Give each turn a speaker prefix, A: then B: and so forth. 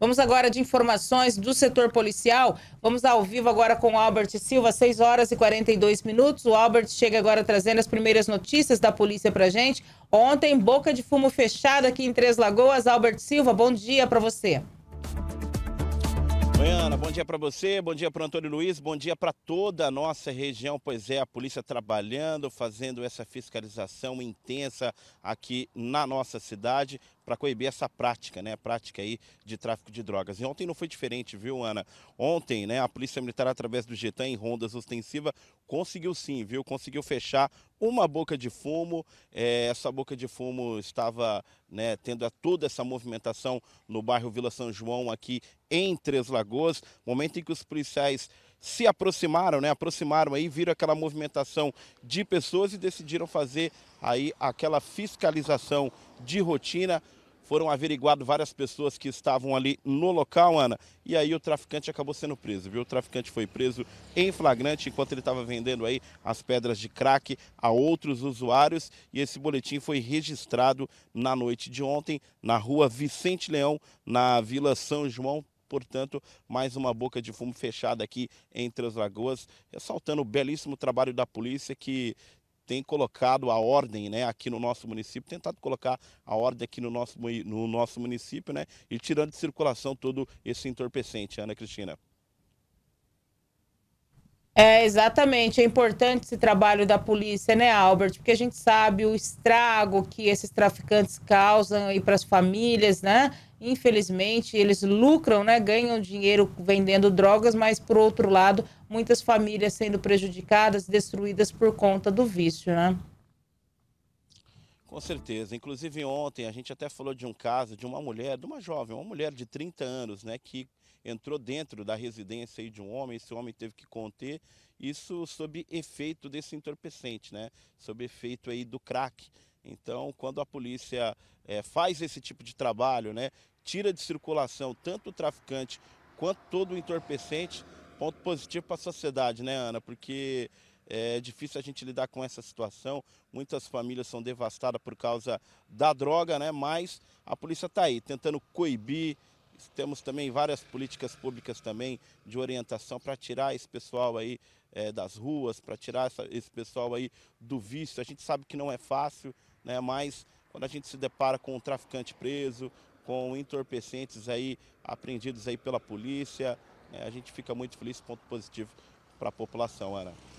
A: Vamos agora de informações do setor policial. Vamos ao vivo agora com o Albert Silva, 6 horas e 42 minutos. O Albert chega agora trazendo as primeiras notícias da polícia para gente. Ontem, boca de fumo fechada aqui em Três Lagoas. Albert Silva, bom dia para você
B: bom dia para você, bom dia para Antônio Luiz, bom dia para toda a nossa região. Pois é, a polícia trabalhando, fazendo essa fiscalização intensa aqui na nossa cidade para coibir essa prática, né? Prática aí de tráfico de drogas. E ontem não foi diferente, viu, Ana? Ontem, né, a Polícia Militar através do GETAM em rondas ostensiva conseguiu sim, viu? Conseguiu fechar uma boca de fumo. É, essa boca de fumo estava né, tendo toda essa movimentação no bairro Vila São João, aqui em Três Lagoas momento em que os policiais se aproximaram, né? Aproximaram aí, viram aquela movimentação de pessoas e decidiram fazer aí aquela fiscalização de rotina. Foram averiguadas várias pessoas que estavam ali no local, Ana, e aí o traficante acabou sendo preso, viu? O traficante foi preso em flagrante enquanto ele estava vendendo aí as pedras de crack a outros usuários e esse boletim foi registrado na noite de ontem na rua Vicente Leão, na Vila São João, Portanto, mais uma boca de fumo fechada aqui entre as lagoas, ressaltando o belíssimo trabalho da polícia que tem colocado a ordem né, aqui no nosso município, tentado colocar a ordem aqui no nosso, no nosso município né, e tirando de circulação todo esse entorpecente. Ana Cristina.
A: É, exatamente. É importante esse trabalho da polícia, né, Albert? Porque a gente sabe o estrago que esses traficantes causam aí para as famílias, né? Infelizmente, eles lucram, né? Ganham dinheiro vendendo drogas, mas por outro lado, muitas famílias sendo prejudicadas, destruídas por conta do vício, né?
B: Com certeza. Inclusive ontem a gente até falou de um caso de uma mulher, de uma jovem, uma mulher de 30 anos, né, que entrou dentro da residência de um homem, esse homem teve que conter, isso sob efeito desse entorpecente, né, sob efeito aí do crack. Então, quando a polícia é, faz esse tipo de trabalho, né, tira de circulação tanto o traficante quanto todo o entorpecente, ponto positivo para a sociedade, né, Ana? Porque é difícil a gente lidar com essa situação. Muitas famílias são devastadas por causa da droga, né? Mas a polícia está aí tentando coibir. Temos também várias políticas públicas também de orientação para tirar esse pessoal aí é, das ruas, para tirar essa, esse pessoal aí do vício. A gente sabe que não é fácil, né? Mas quando a gente se depara com um traficante preso, com entorpecentes aí apreendidos aí pela polícia, né? a gente fica muito feliz, ponto positivo para a população, Ana.